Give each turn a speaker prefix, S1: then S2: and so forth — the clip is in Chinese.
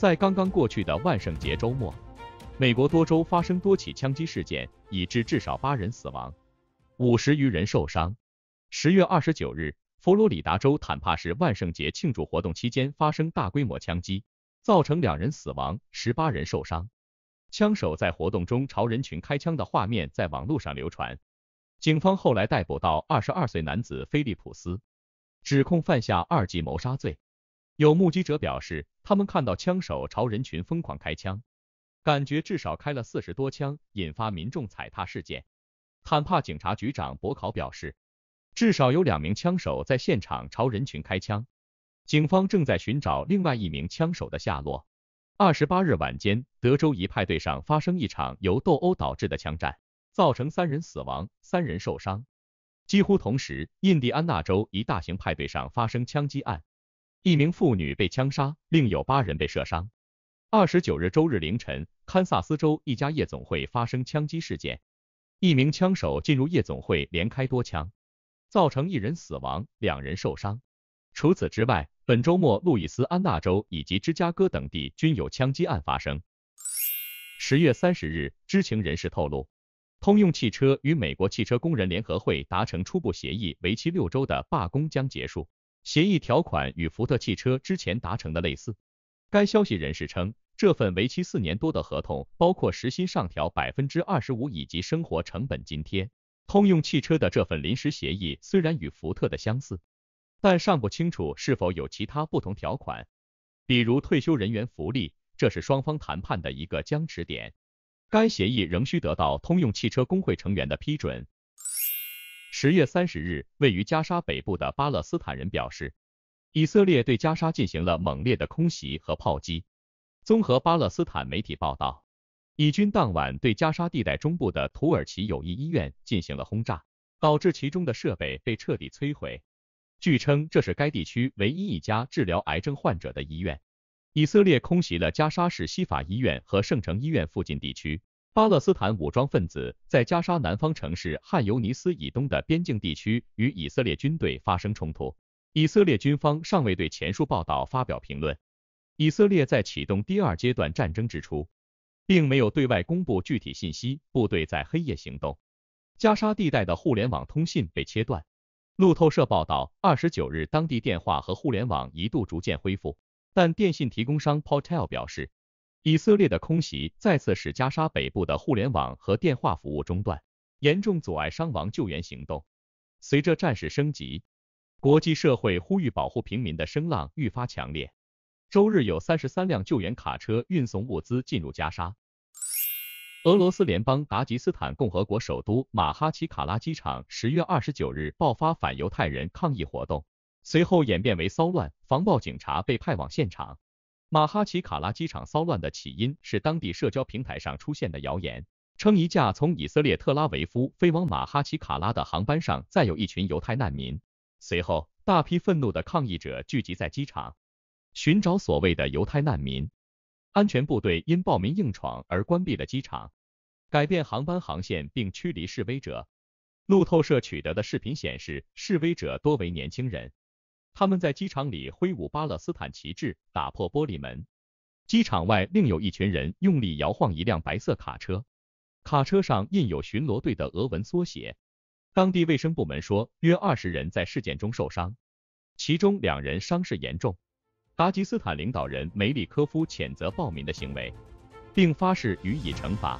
S1: 在刚刚过去的万圣节周末，美国多州发生多起枪击事件，已致至少八人死亡，五十余人受伤。十月二十九日，佛罗里达州坦帕市万圣节庆祝活动期间发生大规模枪击，造成两人死亡，十八人受伤。枪手在活动中朝人群开枪的画面在网络上流传，警方后来逮捕到二十二岁男子菲利普斯，指控犯下二级谋杀罪。有目击者表示，他们看到枪手朝人群疯狂开枪，感觉至少开了四十多枪，引发民众踩踏事件。坦帕警察局长博考表示，至少有两名枪手在现场朝人群开枪，警方正在寻找另外一名枪手的下落。二十八日晚间，德州一派对上发生一场由斗殴导致的枪战，造成三人死亡，三人受伤。几乎同时，印第安纳州一大型派对上发生枪击案。一名妇女被枪杀，另有八人被射伤。二十九日周日凌晨，堪萨斯州一家夜总会发生枪击事件，一名枪手进入夜总会连开多枪，造成一人死亡，两人受伤。除此之外，本周末路易斯安那州以及芝加哥等地均有枪击案发生。十月三十日，知情人士透露，通用汽车与美国汽车工人联合会达成初步协议，为期六周的罢工将结束。协议条款与福特汽车之前达成的类似。该消息人士称，这份为期四年多的合同包括时薪上调百分之二十五以及生活成本津贴。通用汽车的这份临时协议虽然与福特的相似，但尚不清楚是否有其他不同条款，比如退休人员福利，这是双方谈判的一个僵持点。该协议仍需得到通用汽车工会成员的批准。十月三十日，位于加沙北部的巴勒斯坦人表示，以色列对加沙进行了猛烈的空袭和炮击。综合巴勒斯坦媒体报道，以军当晚对加沙地带中部的土耳其友谊医院进行了轰炸，导致其中的设备被彻底摧毁。据称，这是该地区唯一一家治疗癌症患者的医院。以色列空袭了加沙市西法医院和圣城医院附近地区。巴勒斯坦武装分子在加沙南方城市汉尤尼斯以东的边境地区与以色列军队发生冲突。以色列军方尚未对前述报道发表评论。以色列在启动第二阶段战争之初，并没有对外公布具体信息。部队在黑夜行动，加沙地带的互联网通信被切断。路透社报道，二十九日当地电话和互联网一度逐渐恢复，但电信提供商 Portel 表示。以色列的空袭再次使加沙北部的互联网和电话服务中断，严重阻碍伤亡救援行动。随着战事升级，国际社会呼吁保护平民的声浪愈发强烈。周日有三十三辆救援卡车运送物资进入加沙。俄罗斯联邦达吉斯坦共和国首都马哈奇卡拉机场，十月二十九日爆发反犹太人抗议活动，随后演变为骚乱，防暴警察被派往现场。马哈奇卡拉机场骚乱的起因是当地社交平台上出现的谣言，称一架从以色列特拉维夫飞往马哈奇卡拉的航班上载有一群犹太难民。随后，大批愤怒的抗议者聚集在机场，寻找所谓的犹太难民。安全部队因暴民硬闯而关闭了机场，改变航班航线并驱离示威者。路透社取得的视频显示，示威者多为年轻人。他们在机场里挥舞巴勒斯坦旗帜，打破玻璃门。机场外另有一群人用力摇晃一辆白色卡车，卡车上印有巡逻队的俄文缩写。当地卫生部门说，约二十人在事件中受伤，其中两人伤势严重。达吉斯坦领导人梅里科夫谴责暴民的行为，并发誓予以惩罚。